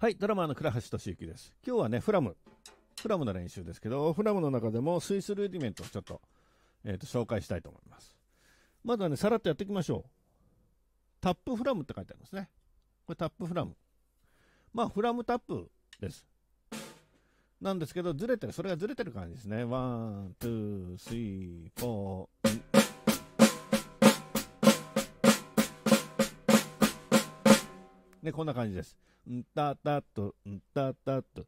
はい、ドラマーの倉橋俊之です。今日はね、フラム。フラムの練習ですけど、フラムの中でもスイスルーディメントをちょっと、えっ、ー、と、紹介したいと思います。まずはね、さらっとやっていきましょう。タップフラムって書いてありますね。これタップフラム。まあ、フラムタップです。なんですけど、ずれてる、それがずれてる感じですね。ワン、ツー、スリー、フォー、ね、こんな感じです。んたたと、んたたと。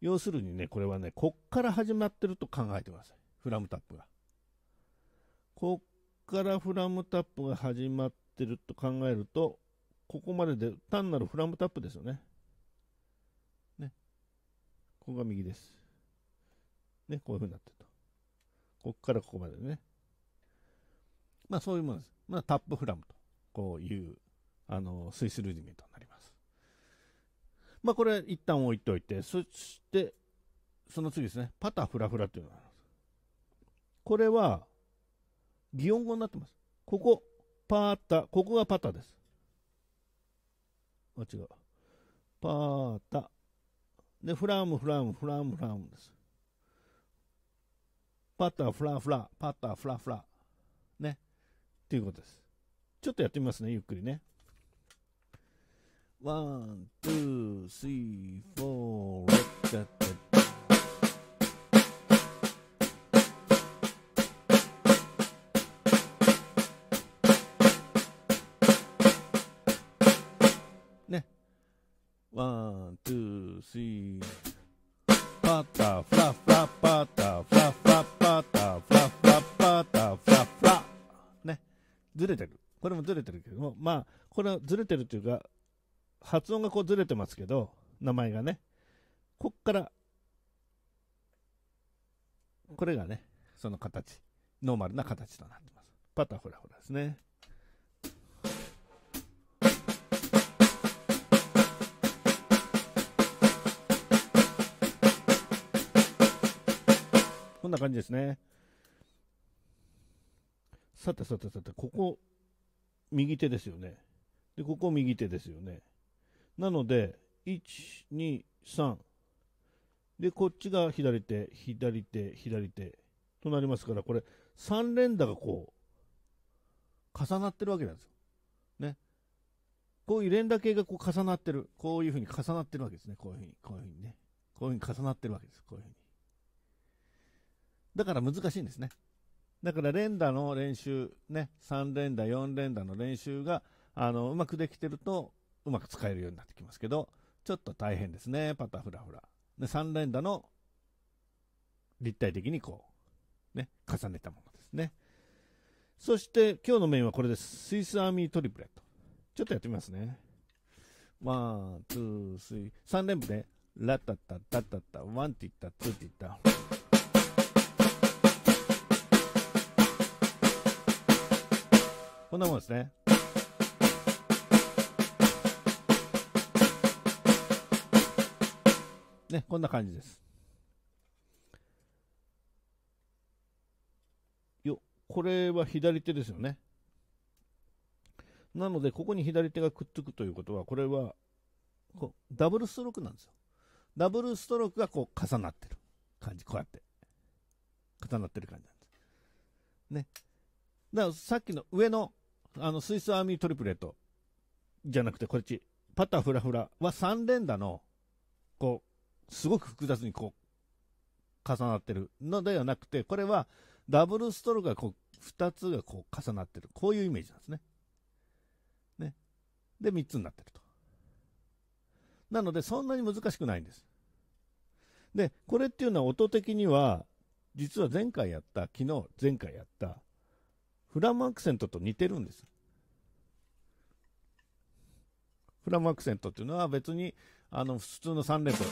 要するにね、これはね、こっから始まってると考えてください。フラムタップが。こっからフラムタップが始まってると考えると、ここまでで単なるフラムタップですよね。ね。ここが右です。ね、こういう風になってると。こっからここまでね。まあそういうものです。まあタップフラムと、こういう、あの、スイスルーディメントになります。まあ、これ一旦置いといて、そして、その次ですね、パタフラフラっていうのがあります。これは、擬音語になってます。ここ、パータ、ここがパタです。あ、違う。パータ。で、フラム、フラム、フラム、フラムです。パタ、フラ、フラ、パタ、フラ、フラ。ね。っていうことです。ちょっとやってみますね、ゆっくりね。ワン、ツー、C4 ねワン、ツー、スリー。パタフラフラパタフラフラパタフラフラパタフラフラ。ね。ずれてる。これもずれてるけども、まあ、これはずれてるというか、発音がこうずれてますけど、名前がね。こっから、これがね、その形。ノーマルな形となってます。パタホラホラですね。こんな感じですね。さてさてさて、ここ、右手ですよね。で、ここ右手ですよね。なので、1、2、3。で、こっちが左手、左手、左手となりますから、これ3連打がこう、重なってるわけなんですよ。ね。こういう連打系がこう重なってる。こういうふうに重なってるわけですね。こういうふうに、こういうふうにね。こういうふうに重なってるわけです。こういうふうに。だから難しいんですね。だから連打の練習、ね、3連打、4連打の練習が、あの、うまくできてると、うまく使えるようになってきますけど、ちょっと大変ですね。パタフラフラ。で、3連打の立体的にこう、ね、重ねたものですね。そして今日のメインはこれです。スイスアーミートリプレット。ちょっとやってみますね。ワン、ツー、スリー。3連符で、ラッタッタッタッタッタ、ワンって言った、ツーって言った。こんなもんですね。ね、こんな感じです。よ、これは左手ですよね。なので、ここに左手がくっつくということは、これはこう、ダブルストロークなんですよ。ダブルストロークがこう重なってる感じ、こうやって。重なってる感じなんです。ね。だからさっきの上の、あの、スイスアーミートリプレートじゃなくて、こっち、パターフラフラは3連打の、こう、すごく複雑にこう、重なってるのではなくて、これはダブルストローがこう、2つがこう重なってる。こういうイメージなんですね。ね。で、3つになってると。なので、そんなに難しくないんです。で、これっていうのは音的には、実は前回やった、昨日前回やった、フラムアクセントと似てるんです。フラムアクセントっていうのは別に、あの、普通の3連符。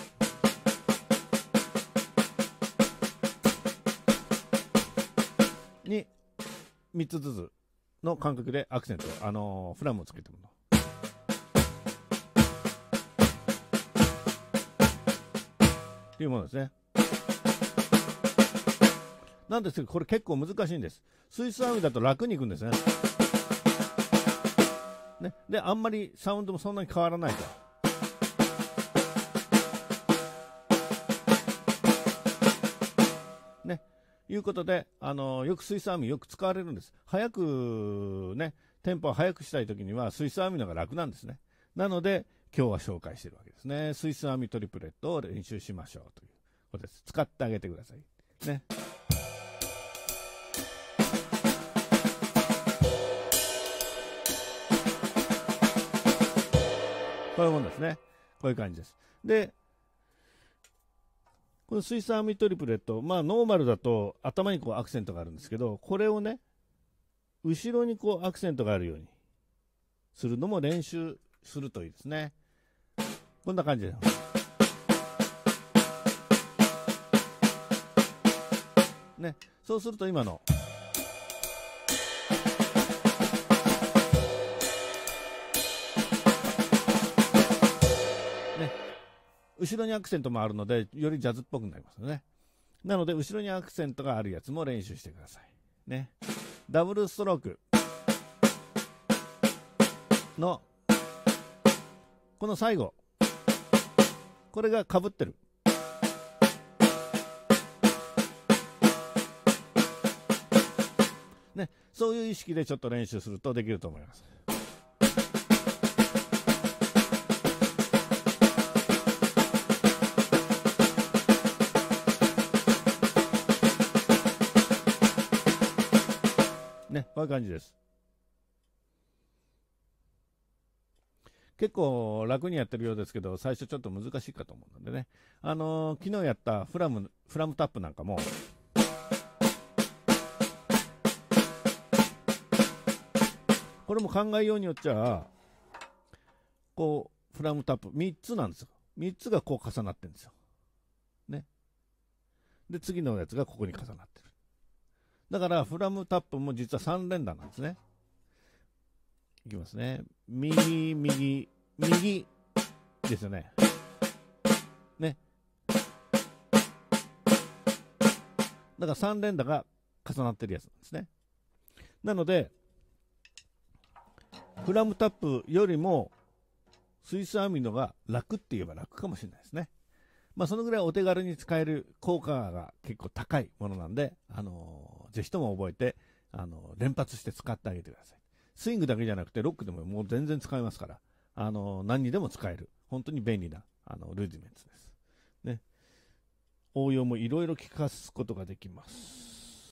に3つずつの感覚でアクセント、あのー、フラムをつけてもらう。っていうものですね。なんですけど、これ結構難しいんです。スイスアーだと楽にいくんですね。ね。で、あんまりサウンドもそんなに変わらないと。いうことで、あの、よくスイスアよく使われるんです。早くね、テンポを早くしたい時にはスイスアの方が楽なんですね。なので、今日は紹介してるわけですね。スイスアトリプレットを練習しましょうということです。使ってあげてください。ね。こういうもんですね。こういう感じです。で、この水イアミトリプレット、まあノーマルだと頭にこうアクセントがあるんですけど、これをね、後ろにこうアクセントがあるようにするのも練習するといいですね。こんな感じで。ね、そうすると今の。後ろにアクセントもあるので、よりジャズっぽくなりますよね。なので、後ろにアクセントがあるやつも練習してください。ね。ダブルストロークの、この最後。これがかぶってる。ね。そういう意識でちょっと練習するとできると思います。な感じです。結構楽にやってるようですけど、最初ちょっと難しいかと思うのでね。あのー、昨日やったフラム、フラムタップなんかも、これも考えようによっちゃ、こう、フラムタップ、3つなんですよ。3つがこう重なってるんですよ。ね。で、次のやつがここに重なってる。だから、フラムタップも実は3連打なんですね。いきますね。右、右、右ですよね。ね。だから3連打が重なってるやつなんですね。なので、フラムタップよりも、スイスアミノが楽って言えば楽かもしれないですね。まあ、そのぐらいお手軽に使える効果が結構高いものなんで、あのー、ぜひとも覚えて、あのー、連発して使ってあげてください。スイングだけじゃなくて、ロックでももう全然使えますから、あのー、何にでも使える。本当に便利な、あの、ルーィメンツです。ね。応用もいろいろ効かすことができます。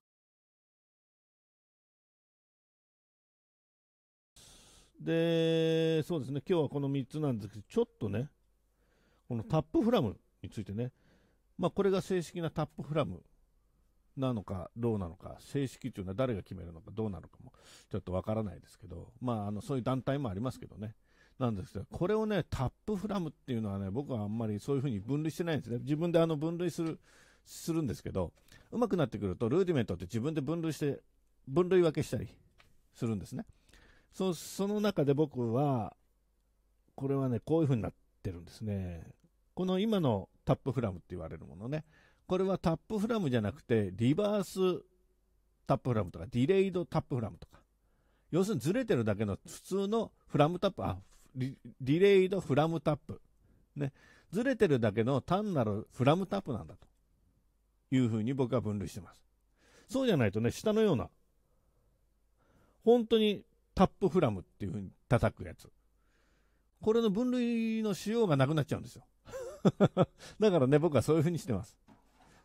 で、そうですね。今日はこの3つなんですけど、ちょっとね、このタップフラムについてね、まあ、これが正式なタップフラムなのかどうなのか、正式というのは誰が決めるのかどうなのかもちょっとわからないですけど、まあ、あの、そういう団体もありますけどね。なんですけど、これをね、タップフラムっていうのはね、僕はあんまりそういうふうに分類してないんですね。自分であの分類する、するんですけど、うまくなってくると、ルーディメントって自分で分類して、分類分けしたりするんですね。そその中で僕は、これはね、こういうふうになってるんですね。この今のタップフラムって言われるものね。これはタップフラムじゃなくて、リバースタップフラムとか、ディレイドタップフラムとか。要するにずれてるだけの普通のフラムタップ、あ、ディレイドフラムタップ。ね。ずれてるだけの単なるフラムタップなんだと。いうふうに僕は分類してます。そうじゃないとね、下のような、本当にタップフラムっていうふうに叩くやつ。これの分類の仕様がなくなっちゃうんですよ。だからね、僕はそういう風にしてます。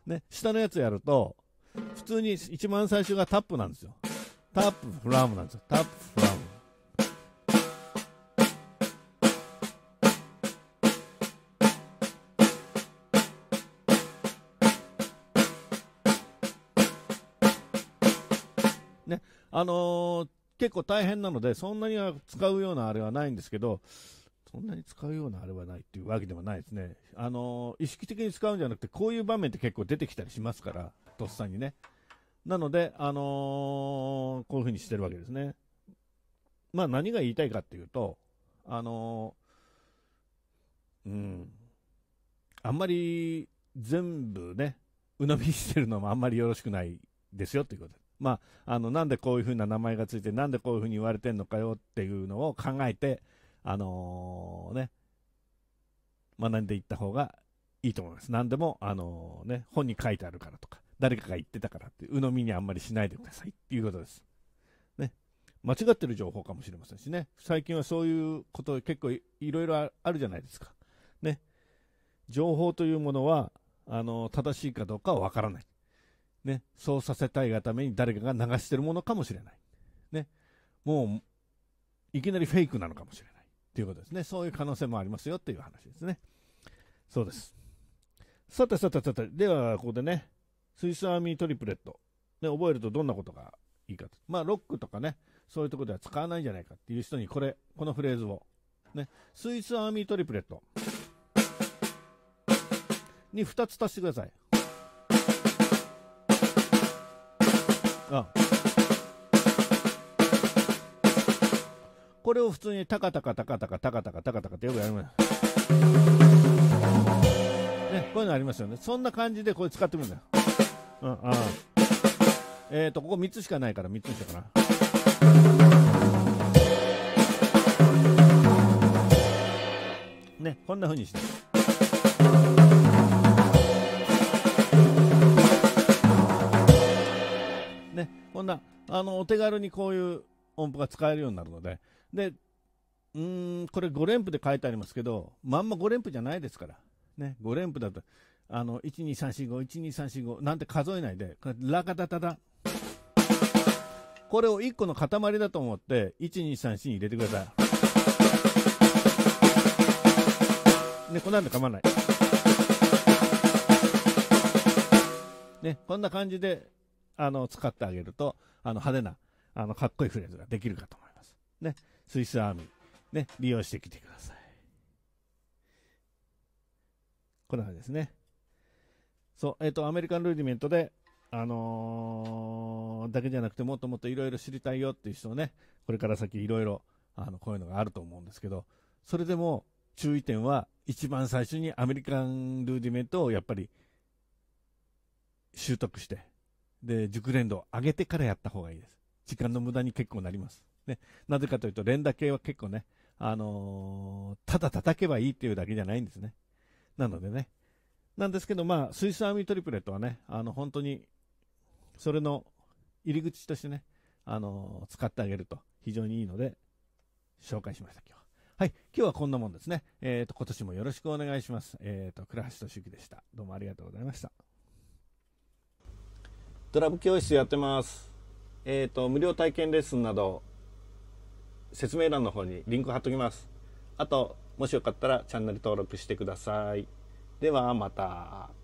ね、下のやつやると、普通に一番最初がタップなんですよ。タップフラムなんですよ。タップフラム。ね、あのー、結構大変なので、そんなには使うようなあれはないんですけど、そんなに使うようなあれはないっていうわけではないですね。あの、意識的に使うんじゃなくて、こういう場面って結構出てきたりしますから、とっさにね。なので、あのー、こういうふうにしてるわけですね。まあ何が言いたいかっていうと、あのー、うん、あんまり全部ね、鵜呑みにしてるのもあんまりよろしくないですよっていうことでまあ、あの、なんでこういうふうな名前がついて、なんでこういうふうに言われてんのかよっていうのを考えて、あのー、ね、学んでいった方がいいと思います。何でも、あのー、ね、本に書いてあるからとか、誰かが言ってたからって、鵜呑みにあんまりしないでくださいっていうことです。ね。間違ってる情報かもしれませんしね。最近はそういうこと結構いろいろあるじゃないですか。ね。情報というものは、あのー、正しいかどうかはわからない。ね。そうさせたいがために誰かが流してるものかもしれない。ね。もう、いきなりフェイクなのかもしれない。ということですね。そういう可能性もありますよという話ですね。そうです。さてさてさて、ではここでね、スイスアーミートリプレット。ね、覚えるとどんなことがいいかと。まあ、ロックとかね、そういうとこでは使わないんじゃないかっていう人にこれ、このフレーズを。ね、スイスアーミートリプレット。に2つ足してください。あ、これを普通にタカタカタカタカタカタカタカタカってよくやります。ね、こういうのありますよね。そんな感じでこれ使ってみるんだよ。うん、ああ。えっ、ー、と、ここ3つしかないから3つにしようかな。ね、こんなふうにして。ね、こんな、あの、お手軽にこういう音符が使えるようになるので、で、うん、これ5連符で書いてありますけど、まんま5連符じゃないですから。ね、5連符だと、あの、12345、12345なんて数えないで、ラカタタタ。これを1個の塊だと思って、1 2 3 4に入れてください。ね、こんなんで構わない。ね、こんな感じで、あの、使ってあげると、あの、派手な、あの、かっこいいフレーズができるかと思います。ね。スイスアーミー、ね、利用してきてください。こんなですね。そう、えっ、ー、と、アメリカンルーディメントで、あのー、だけじゃなくてもっともっといろいろ知りたいよっていう人をね、これから先いろいろ、あの、こういうのがあると思うんですけど、それでも注意点は、一番最初にアメリカンルーディメントをやっぱり、習得して、で、熟練度を上げてからやった方がいいです。時間の無駄に結構なります。ね、なぜかというと連打系は結構ね、あのー、ただ叩けばいいっていうだけじゃないんですね。なのでね。なんですけど、まあ、スイスアーミートリプレットはね、あの、本当に、それの入り口としてね、あのー、使ってあげると非常にいいので、紹介しました、今日は。はい、今日はこんなもんですね。えっ、ー、と、今年もよろしくお願いします。えっ、ー、と、倉橋俊樹でした。どうもありがとうございました。ドラム教室やってます。えっ、と、無料体験レッスンなど、説明欄の方にリンク貼っときます。あと、もしよかったらチャンネル登録してください。ではまた。